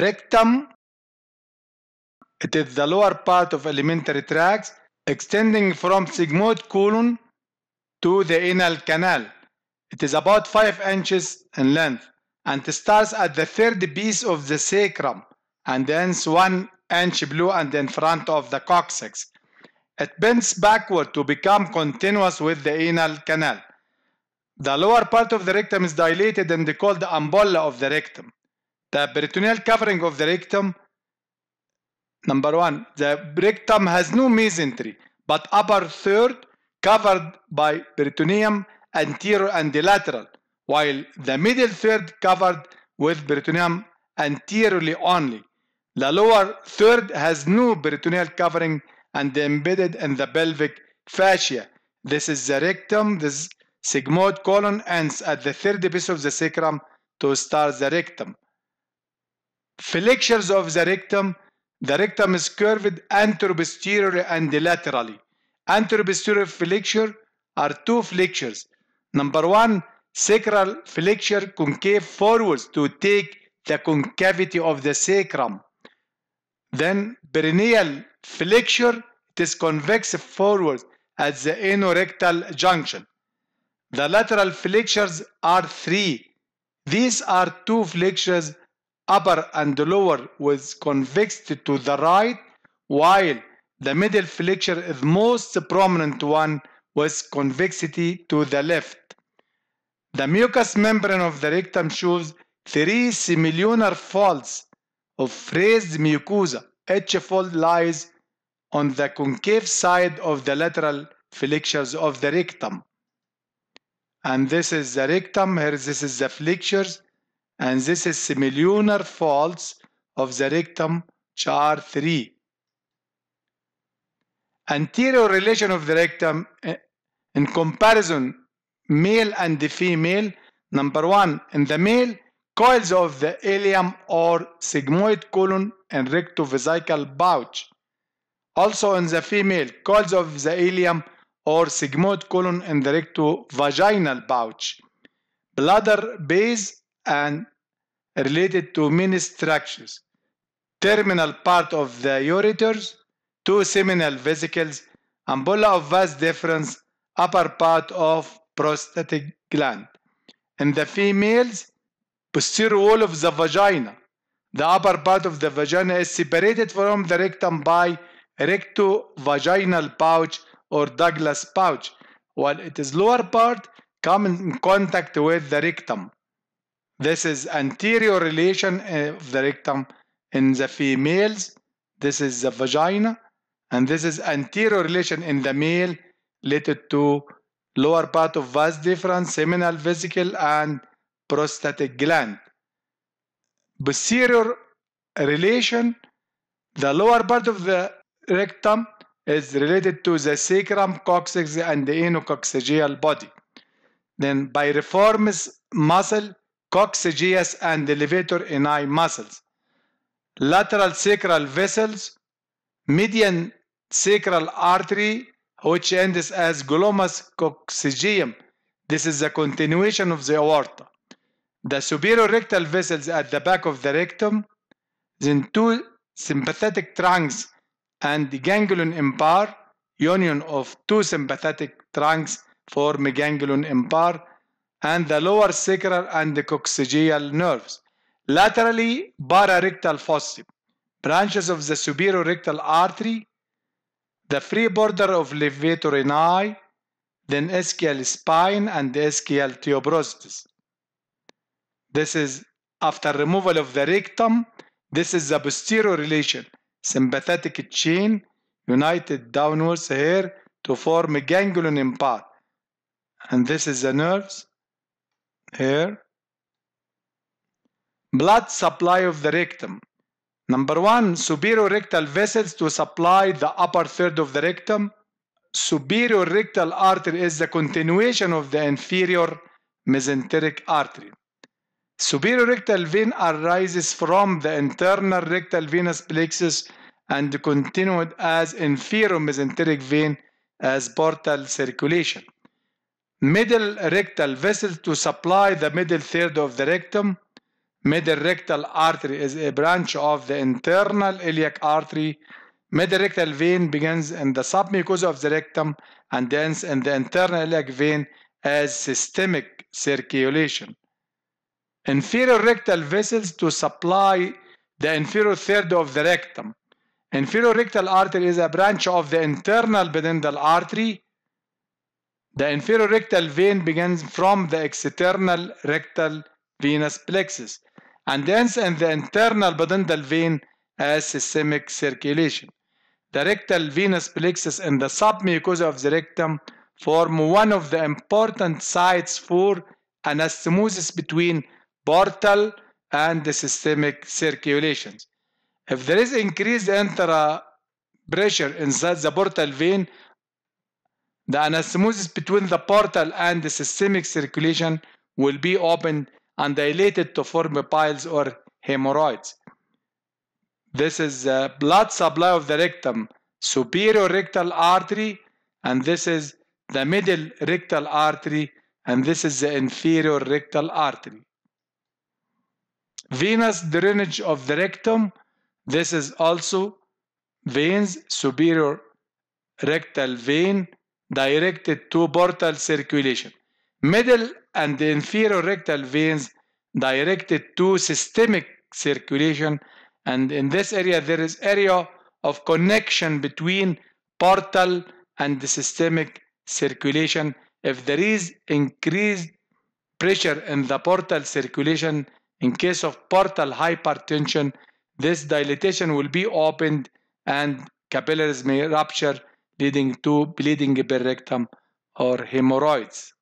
Rectum. It is the lower part of alimentary tracts extending from sigmoid colon to the anal canal. It is about 5 inches in length and starts at the third piece of the sacrum and ends 1 inch below and in front of the coccyx. It bends backward to become continuous with the anal canal. The lower part of the rectum is dilated and called the ampulla of the rectum. The peritoneal covering of the rectum, number one, the rectum has no mesentery, but upper third covered by peritoneum anterior and lateral, while the middle third covered with peritoneum anteriorly only. The lower third has no peritoneal covering and embedded in the pelvic fascia. This is the rectum, this sigmoid colon ends at the third piece of the sacrum to start the rectum flexures of the rectum. The rectum is curved anteroposteriorly and laterally. Anteroposterior flexure are two flexures. Number one, sacral flexure concave forwards to take the concavity of the sacrum. Then perineal flexure, it is convex forwards at the anorectal junction. The lateral flexures are three. These are two flexures upper and lower with convex to the right, while the middle flexure is most prominent one with convexity to the left. The mucous membrane of the rectum shows three semilunar folds of phrased mucosa. Each fold lies on the concave side of the lateral flexures of the rectum. And this is the rectum, here this is the flexures, and this is semilunar folds of the rectum char 3 Anterior relation of the rectum eh, in comparison male and the female number one in the male coils of the ilium or sigmoid colon and rectovesical pouch also in the female coils of the ilium or sigmoid colon and rectovaginal pouch bladder base and related to many structures, terminal part of the ureters, two seminal vesicles, ampulla of vas deferens, upper part of prostatic gland. In the females, posterior wall of the vagina. The upper part of the vagina is separated from the rectum by rectovaginal pouch or Douglas pouch, while its lower part comes in contact with the rectum. This is anterior relation of uh, the rectum in the females. This is the vagina. And this is anterior relation in the male related to lower part of vas deferens, seminal vesicle, and prostatic gland. Posterior relation, the lower part of the rectum is related to the sacrum, coccyx, and the enococcygeal body. Then piriformis muscle coccygeus and levator ani muscles, lateral sacral vessels, median sacral artery, which ends as glomus coccygeum. This is a continuation of the aorta. The superior rectal vessels at the back of the rectum, then two sympathetic trunks and the ganglion impar, union of two sympathetic trunks form ganglion impar, and the lower sacral and the coccygeal nerves. Laterally, pararectal fossae, branches of the superior rectal artery, the free border of levator ani, then ischial spine and the ischial tuberosities. This is after removal of the rectum, this is the posterior relation, sympathetic chain united downwards here to form a ganglion in part. And this is the nerves here. Blood supply of the rectum. Number one, superior rectal vessels to supply the upper third of the rectum. Superior rectal artery is the continuation of the inferior mesenteric artery. Superior rectal vein arises from the internal rectal venous plexus and continued as inferior mesenteric vein as portal circulation middle rectal vessels to supply the middle third of the rectum. Middle rectal artery is a branch of the internal iliac artery. Middle rectal vein begins in the submucosa of the rectum and ends in the internal iliac vein as systemic circulation. Inferior rectal vessels to supply the inferior third of the rectum. Inferior rectal artery is a branch of the internal pedendal artery. The inferorectal vein begins from the external rectal venous plexus and ends in the internal pudendal vein as systemic circulation. The rectal venous plexus in the submucosa of the rectum form one of the important sites for anastomosis between portal and the systemic circulations. If there is increased intra pressure inside the portal vein the anastomosis between the portal and the systemic circulation will be opened and dilated to form piles or hemorrhoids. This is the uh, blood supply of the rectum, superior rectal artery, and this is the middle rectal artery, and this is the inferior rectal artery. Venous drainage of the rectum, this is also veins, superior rectal vein, directed to portal circulation. Middle and the inferior rectal veins directed to systemic circulation. And in this area, there is area of connection between portal and the systemic circulation. If there is increased pressure in the portal circulation, in case of portal hypertension, this dilatation will be opened and capillaries may rupture leading to bleeding per rectum or hemorrhoids.